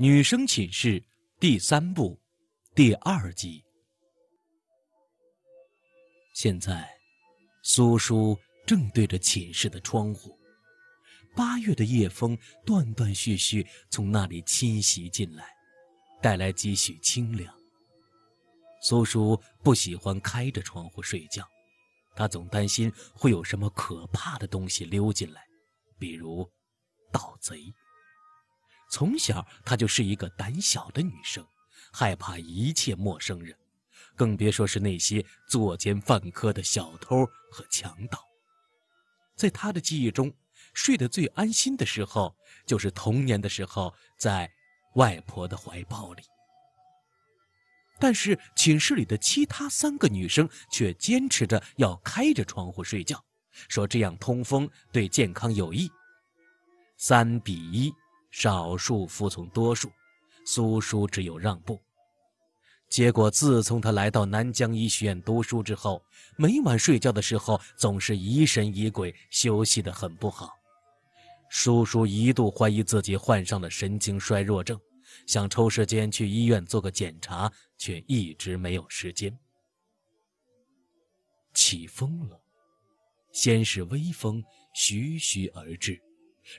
女生寝室第三部第二集。现在，苏叔正对着寝室的窗户。八月的夜风断断续续从那里侵袭进来，带来几许清凉。苏叔不喜欢开着窗户睡觉，他总担心会有什么可怕的东西溜进来，比如盗贼。从小，她就是一个胆小的女生，害怕一切陌生人，更别说是那些作奸犯科的小偷和强盗。在她的记忆中，睡得最安心的时候就是童年的时候，在外婆的怀抱里。但是寝室里的其他三个女生却坚持着要开着窗户睡觉，说这样通风对健康有益。三比一。少数服从多数，苏叔只有让步。结果，自从他来到南疆医学院读书之后，每晚睡觉的时候总是疑神疑鬼，休息的很不好。叔叔一度怀疑自己患上了神经衰弱症，想抽时间去医院做个检查，却一直没有时间。起风了，先是微风徐徐而至。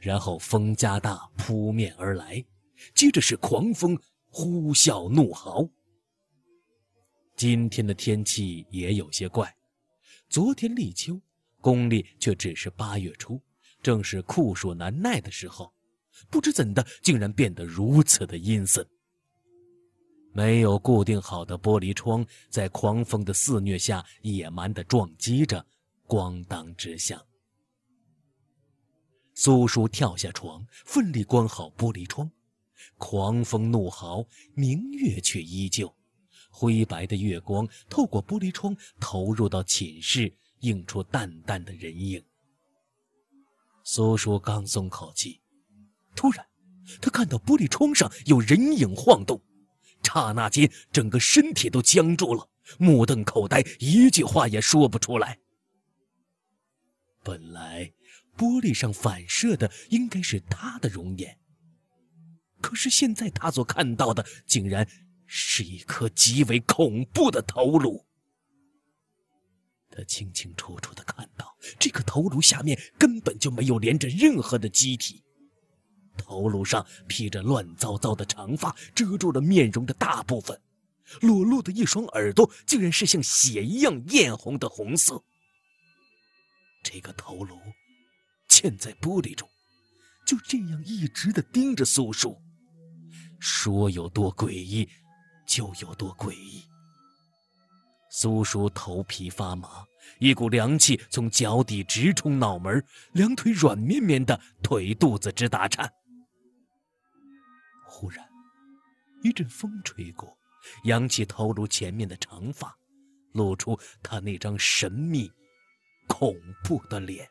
然后风加大，扑面而来，接着是狂风呼啸怒嚎。今天的天气也有些怪，昨天立秋，公历却只是八月初，正是酷暑难耐的时候，不知怎的，竟然变得如此的阴森。没有固定好的玻璃窗，在狂风的肆虐下，野蛮地撞击着，咣当直响。苏叔跳下床，奋力关好玻璃窗。狂风怒号，明月却依旧。灰白的月光透过玻璃窗，投入到寝室，映出淡淡的人影。苏叔刚松口气，突然，他看到玻璃窗上有人影晃动。刹那间，整个身体都僵住了，目瞪口呆，一句话也说不出来。本来。玻璃上反射的应该是他的容颜，可是现在他所看到的竟然是一颗极为恐怖的头颅。他清清楚楚的看到，这个头颅下面根本就没有连着任何的机体，头颅上披着乱糟糟的长发，遮住了面容的大部分，裸露的一双耳朵竟然是像血一样艳红的红色。这个头颅。嵌在玻璃中，就这样一直的盯着苏叔，说有多诡异，就有多诡异。苏叔头皮发麻，一股凉气从脚底直冲脑门，两腿软绵绵的，腿肚子直打颤。忽然，一阵风吹过，扬起头颅前面的长发，露出他那张神秘、恐怖的脸。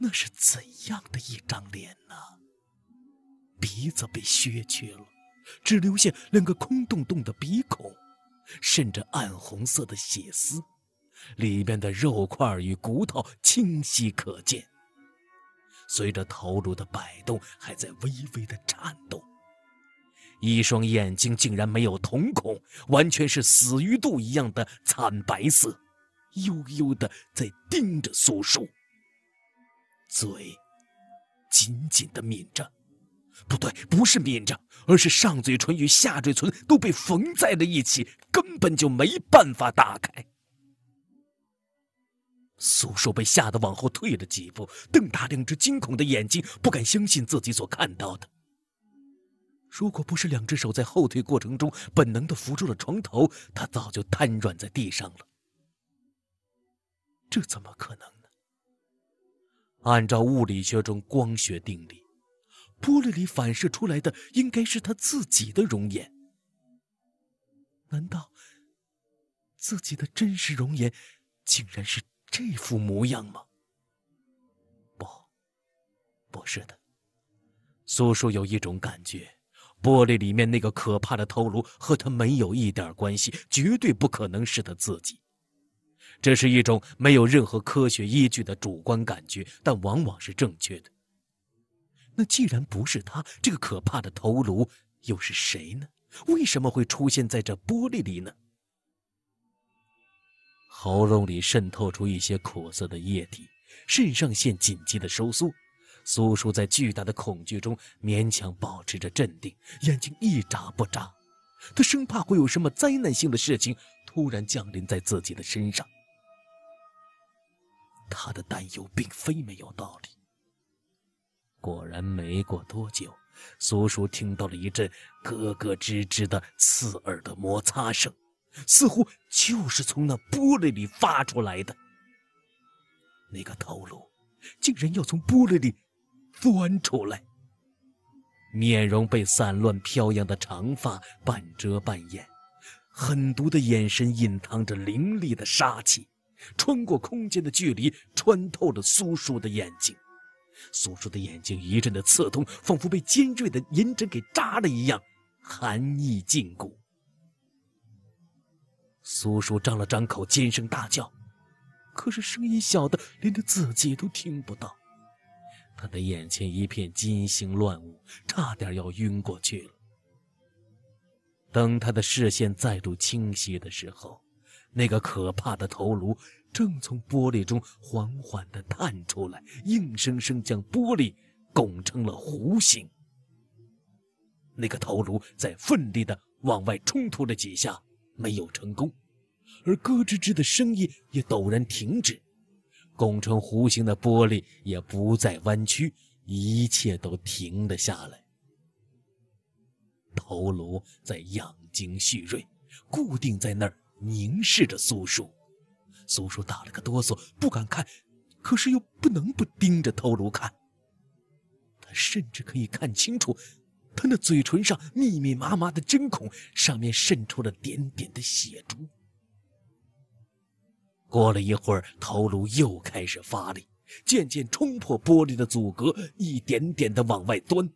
那是怎样的一张脸呢？鼻子被削去了，只留下两个空洞洞的鼻孔，渗着暗红色的血丝，里边的肉块与骨头清晰可见。随着头颅的摆动，还在微微的颤动。一双眼睛竟然没有瞳孔，完全是死鱼肚一样的惨白色，幽幽的在盯着苏叔。嘴紧紧的抿着，不对，不是抿着，而是上嘴唇与下嘴唇都被缝在了一起，根本就没办法打开。苏硕被吓得往后退了几步，瞪大两只惊恐的眼睛，不敢相信自己所看到的。如果不是两只手在后退过程中本能的扶住了床头，他早就瘫软在地上了。这怎么可能？按照物理学中光学定理，玻璃里反射出来的应该是他自己的容颜。难道自己的真实容颜竟然是这副模样吗？不，不是的。苏叔有一种感觉，玻璃里面那个可怕的头颅和他没有一点关系，绝对不可能是他自己。这是一种没有任何科学依据的主观感觉，但往往是正确的。那既然不是他，这个可怕的头颅又是谁呢？为什么会出现在这玻璃里呢？喉咙里渗透出一些苦涩的液体，肾上腺紧急的收缩。苏叔在巨大的恐惧中勉强保持着镇定，眼睛一眨不眨，他生怕会有什么灾难性的事情突然降临在自己的身上。他的担忧并非没有道理。果然，没过多久，苏叔听到了一阵咯咯吱吱的刺耳的摩擦声，似乎就是从那玻璃里发出来的。那个头颅竟然要从玻璃里钻出来，面容被散乱飘扬的长发半遮半掩，狠毒的眼神隐藏着凌厉的杀气。穿过空间的距离，穿透了苏叔的眼睛，苏叔的眼睛一阵的刺痛，仿佛被尖锐的银针给扎了一样，寒意禁锢。苏叔张了张口，尖声大叫，可是声音小的连他自己都听不到，他的眼前一片金星乱舞，差点要晕过去了。等他的视线再度清晰的时候。那个可怕的头颅正从玻璃中缓缓地探出来，硬生生将玻璃拱成了弧形。那个头颅在奋力地往外冲突了几下，没有成功，而咯吱吱的声音也陡然停止。拱成弧形的玻璃也不再弯曲，一切都停了下来。头颅在养精蓄锐，固定在那儿。凝视着苏叔，苏叔打了个哆嗦，不敢看，可是又不能不盯着头颅看。他甚至可以看清楚，他那嘴唇上密密麻麻的针孔，上面渗出了点点的血珠。过了一会儿，头颅又开始发力，渐渐冲破玻璃的阻隔，一点点的往外端。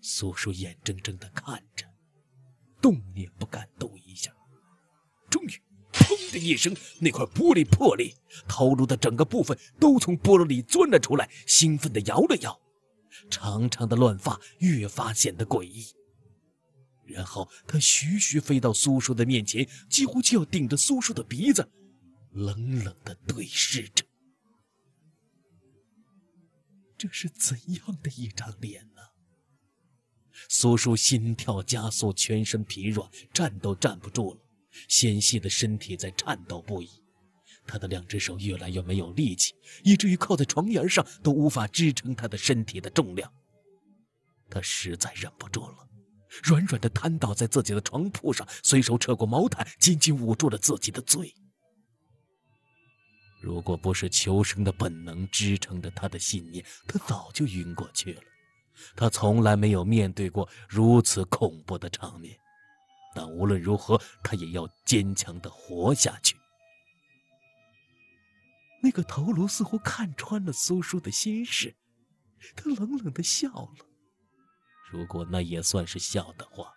苏叔眼睁睁的看着，动也不敢动。终于，砰的一声，那块玻璃破裂，头颅的整个部分都从玻璃里钻了出来，兴奋地摇了摇，长长的乱发越发显得诡异。然后他徐徐飞到苏叔的面前，几乎就要顶着苏叔的鼻子，冷冷地对视着。这是怎样的一张脸啊！苏叔心跳加速，全身疲软，站都站不住了。纤细的身体在颤抖不已，他的两只手越来越没有力气，以至于靠在床沿上都无法支撑他的身体的重量。他实在忍不住了，软软的瘫倒在自己的床铺上，随手扯过毛毯，紧紧捂住了自己的嘴。如果不是求生的本能支撑着他的信念，他早就晕过去了。他从来没有面对过如此恐怖的场面。但无论如何，他也要坚强的活下去。那个头颅似乎看穿了苏叔的心事，他冷冷的笑了。如果那也算是笑的话，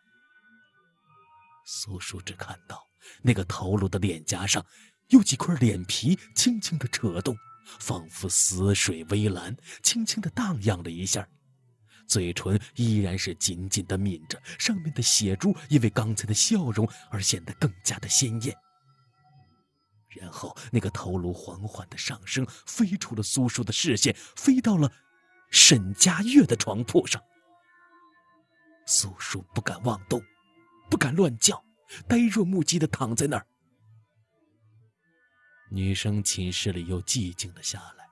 苏叔只看到那个头颅的脸颊上，有几块脸皮轻轻的扯动，仿佛死水微澜，轻轻的荡漾了一下。嘴唇依然是紧紧的抿着，上面的血珠因为刚才的笑容而显得更加的鲜艳。然后，那个头颅缓缓的上升，飞出了苏叔的视线，飞到了沈佳悦的床铺上。苏叔不敢妄动，不敢乱叫，呆若木鸡的躺在那儿。女生寝室里又寂静了下来，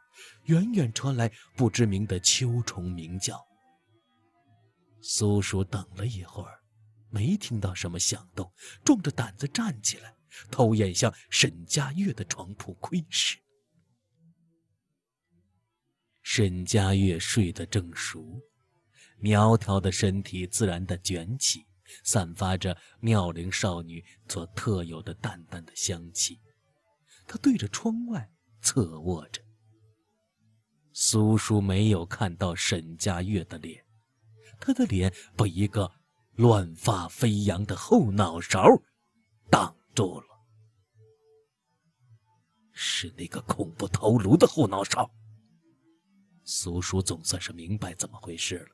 远远传来不知名的秋虫鸣叫。苏叔等了一会儿，没听到什么响动，壮着胆子站起来，偷眼向沈佳悦的床铺窥视。沈佳悦睡得正熟，苗条的身体自然的卷起，散发着妙龄少女所特有的淡淡的香气。她对着窗外侧卧着。苏叔没有看到沈佳悦的脸。他的脸被一个乱发飞扬的后脑勺挡住了，是那个恐怖头颅的后脑勺。苏叔总算是明白怎么回事了，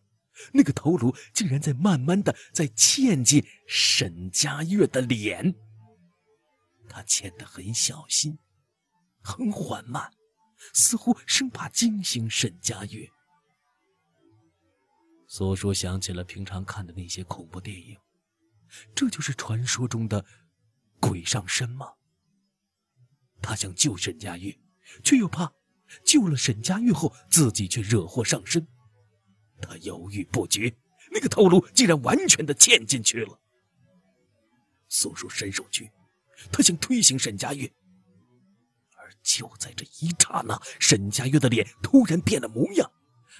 那个头颅竟然在慢慢的在嵌进沈佳悦的脸，他嵌得很小心，很缓慢，似乎生怕惊醒沈佳悦。苏叔想起了平常看的那些恐怖电影，这就是传说中的鬼上身吗？他想救沈佳玉，却又怕救了沈佳玉后自己却惹祸上身，他犹豫不决。那个头颅竟然完全的嵌进去了。苏叔伸手去，他想推醒沈佳玉，而就在这一刹那，沈佳玉的脸突然变了模样。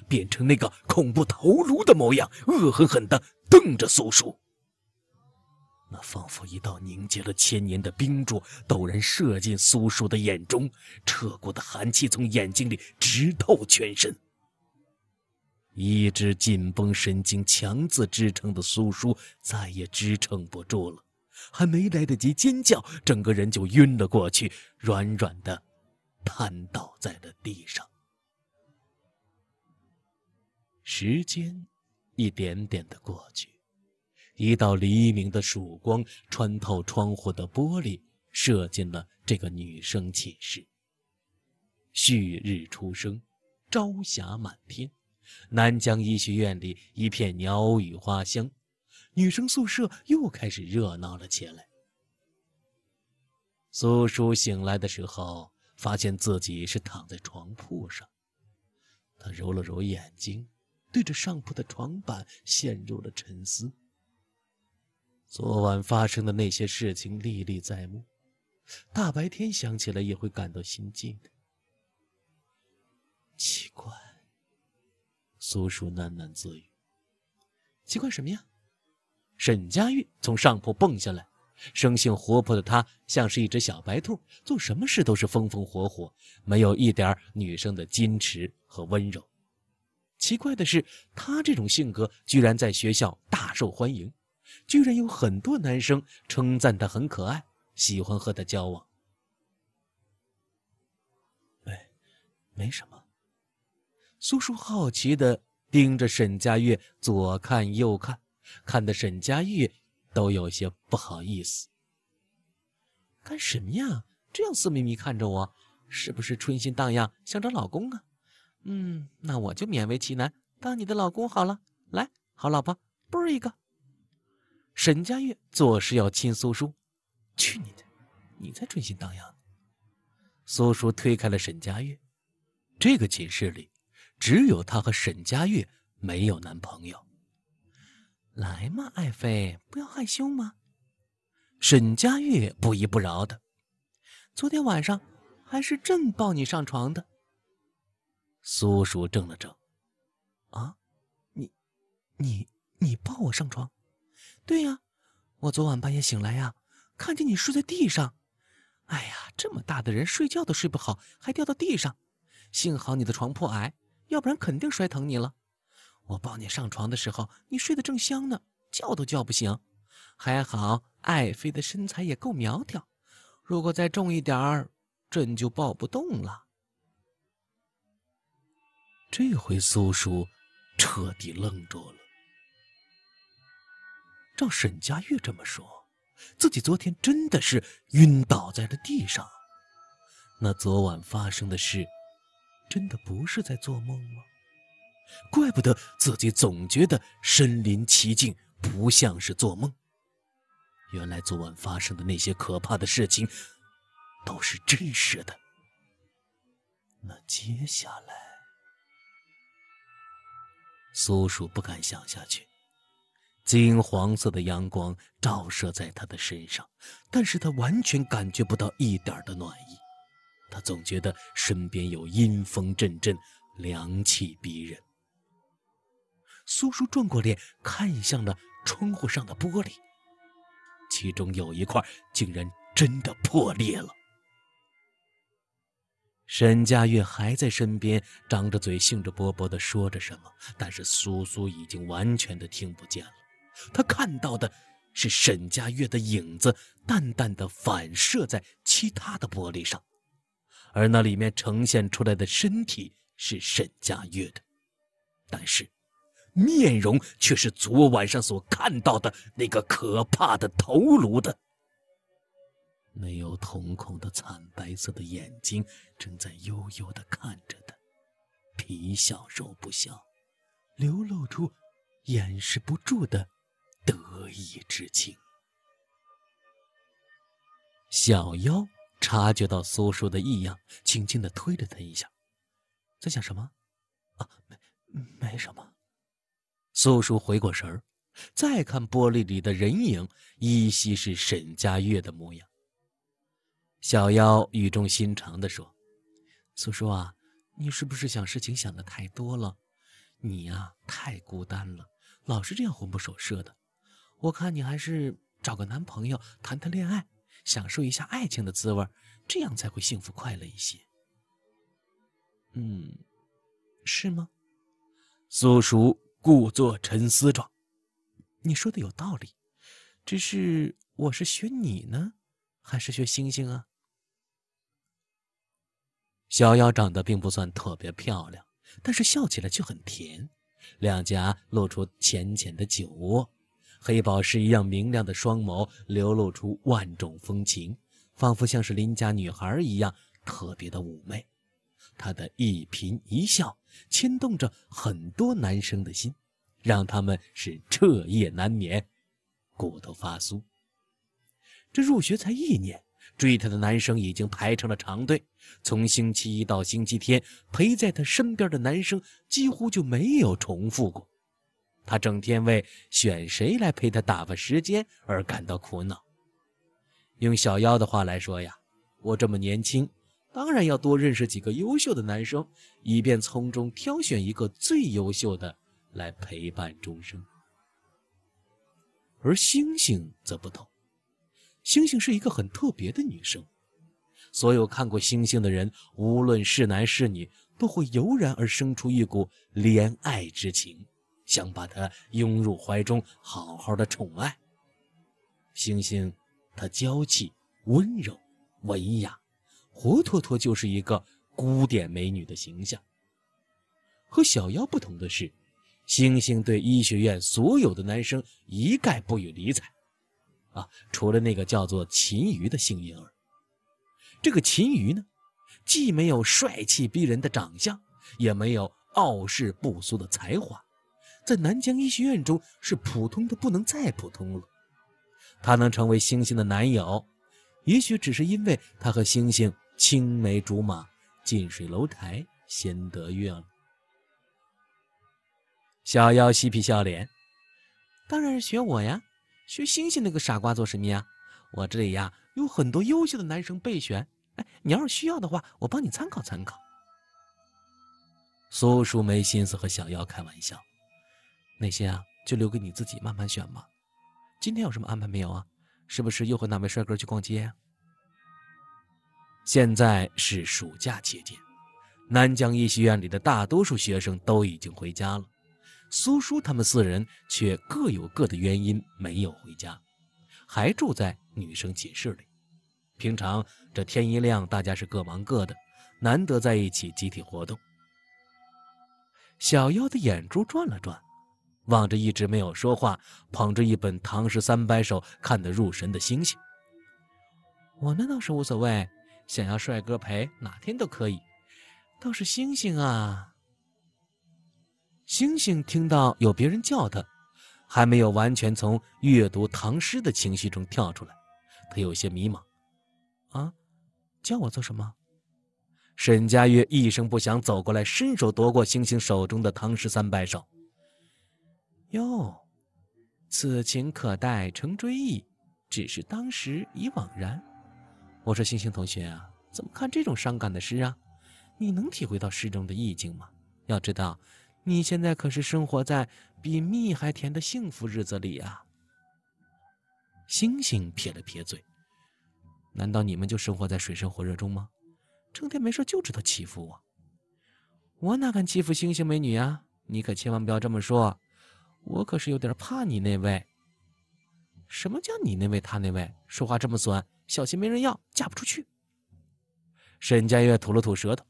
变成那个恐怖头颅的模样，恶狠狠的瞪着苏叔。那仿佛一道凝结了千年的冰柱，陡然射进苏叔的眼中，彻骨的寒气从眼睛里直透全身。一直紧绷神经强自支撑的苏叔再也支撑不住了，还没来得及尖叫，整个人就晕了过去，软软的瘫倒在了地上。时间一点点的过去，一道黎明的曙光穿透窗户的玻璃，射进了这个女生寝室。旭日初升，朝霞满天，南疆医学院里一片鸟语花香，女生宿舍又开始热闹了起来。苏叔醒来的时候，发现自己是躺在床铺上，他揉了揉眼睛。对着上铺的床板陷入了沉思。昨晚发生的那些事情历历在目，大白天想起来也会感到心悸的。奇怪，苏叔喃喃自语：“奇怪什么呀？”沈佳玉从上铺蹦下来，生性活泼的她像是一只小白兔，做什么事都是风风火火，没有一点女生的矜持和温柔。奇怪的是，他这种性格居然在学校大受欢迎，居然有很多男生称赞他很可爱，喜欢和他交往。没，没什么。苏叔好奇的盯着沈佳玉左看右看，看的沈佳玉都有些不好意思。干什么呀？这样色眯眯看着我，是不是春心荡漾想找老公啊？嗯，那我就勉为其难当你的老公好了。来，好老婆，啵一个。沈佳玉作势要亲苏叔，去你的，你才春心荡漾。苏叔推开了沈佳玉。这个寝室里，只有他和沈佳玉没有男朋友。来嘛，爱妃，不要害羞嘛。沈佳玉不依不饶的。昨天晚上，还是朕抱你上床的。苏叔怔了怔，啊，你，你，你抱我上床？对呀，我昨晚半夜醒来呀，看见你睡在地上。哎呀，这么大的人睡觉都睡不好，还掉到地上，幸好你的床铺矮，要不然肯定摔疼你了。我抱你上床的时候，你睡得正香呢，叫都叫不醒。还好爱妃的身材也够苗条，如果再重一点儿，朕就抱不动了。这回苏叔彻底愣住了。照沈佳玉这么说，自己昨天真的是晕倒在了地上。那昨晚发生的事，真的不是在做梦吗？怪不得自己总觉得身临其境，不像是做梦。原来昨晚发生的那些可怕的事情，都是真实的。那接下来……苏叔不敢想下去。金黄色的阳光照射在他的身上，但是他完全感觉不到一点的暖意。他总觉得身边有阴风阵阵，凉气逼人。苏叔转过脸，看向了窗户上的玻璃，其中有一块竟然真的破裂了。沈佳悦还在身边，张着嘴，兴致勃勃地说着什么，但是苏苏已经完全的听不见了。他看到的是沈佳悦的影子，淡淡的反射在其他的玻璃上，而那里面呈现出来的身体是沈佳悦的，但是面容却是昨晚上所看到的那个可怕的头颅的。没有瞳孔的惨白色的眼睛正在悠悠地看着他，皮笑肉不笑，流露出掩饰不住的得意之情。小妖察觉到苏叔的异样，轻轻的推了他一下：“在想什么？”“啊，没没什么。”苏叔回过神儿，再看玻璃里的人影，依稀是沈佳悦的模样。小妖语重心长的说：“苏叔啊，你是不是想事情想的太多了？你呀，太孤单了，老是这样魂不守舍的。我看你还是找个男朋友，谈谈恋爱，享受一下爱情的滋味，这样才会幸福快乐一些。”嗯，是吗？苏叔故作沉思状：“你说的有道理，只是我是学你呢，还是学星星啊？”小妖长得并不算特别漂亮，但是笑起来却很甜，两颊露出浅浅的酒窝，黑宝石一样明亮的双眸流露出万种风情，仿佛像是邻家女孩一样特别的妩媚。她的一颦一笑牵动着很多男生的心，让他们是彻夜难眠，骨头发酥。这入学才一年。追她的男生已经排成了长队，从星期一到星期天，陪在她身边的男生几乎就没有重复过。她整天为选谁来陪她打发时间而感到苦恼。用小妖的话来说呀，我这么年轻，当然要多认识几个优秀的男生，以便从中挑选一个最优秀的来陪伴终生。而星星则不同。星星是一个很特别的女生，所有看过星星的人，无论是男是女，都会油然而生出一股怜爱之情，想把她拥入怀中，好好的宠爱。星星，她娇气、温柔、文雅，活脱脱就是一个古典美女的形象。和小妖不同的是，星星对医学院所有的男生一概不予理睬。啊，除了那个叫做秦鱼的幸运儿，这个秦鱼呢，既没有帅气逼人的长相，也没有傲世不俗的才华，在南疆医学院中是普通的不能再普通了。他能成为星星的男友，也许只是因为他和星星青梅竹马，近水楼台先得月了。小妖嬉皮笑脸，当然是学我呀。学星星那个傻瓜做什么呀？我这里呀有很多优秀的男生备选，哎，你要是需要的话，我帮你参考参考。苏叔没心思和小妖开玩笑，那些啊就留给你自己慢慢选吧。今天有什么安排没有啊？是不是又和哪位帅哥去逛街？现在是暑假期间，南疆医戏院里的大多数学生都已经回家了。苏叔他们四人却各有各的原因，没有回家，还住在女生寝室里。平常这天一亮，大家是各忙各的，难得在一起集体活动。小妖的眼珠转了转，望着一直没有说话、捧着一本《唐诗三百首》看得入神的星星，我那倒是无所谓，想要帅哥陪，哪天都可以。倒是星星啊。星星听到有别人叫他，还没有完全从阅读唐诗的情绪中跳出来，他有些迷茫。啊，叫我做什么？沈佳悦一声不响走过来，伸手夺过星星手中的《唐诗三百首》。哟，此情可待成追忆，只是当时已惘然。我说星星同学啊，怎么看这种伤感的诗啊？你能体会到诗中的意境吗？要知道。你现在可是生活在比蜜还甜的幸福日子里啊！星星撇了撇嘴，难道你们就生活在水深火热中吗？成天没事就知道欺负我，我哪敢欺负星星美女呀！你可千万不要这么说，我可是有点怕你那位。什么叫你那位他那位？说话这么酸，小心没人要，嫁不出去。沈佳悦吐了吐舌头。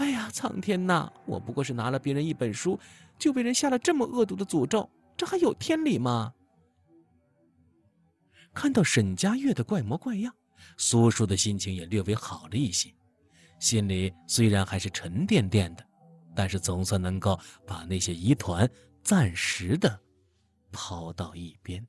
哎呀，苍天呐！我不过是拿了别人一本书，就被人下了这么恶毒的诅咒，这还有天理吗？看到沈佳悦的怪模怪样，苏叔的心情也略微好了一些，心里虽然还是沉甸甸的，但是总算能够把那些疑团暂时的抛到一边。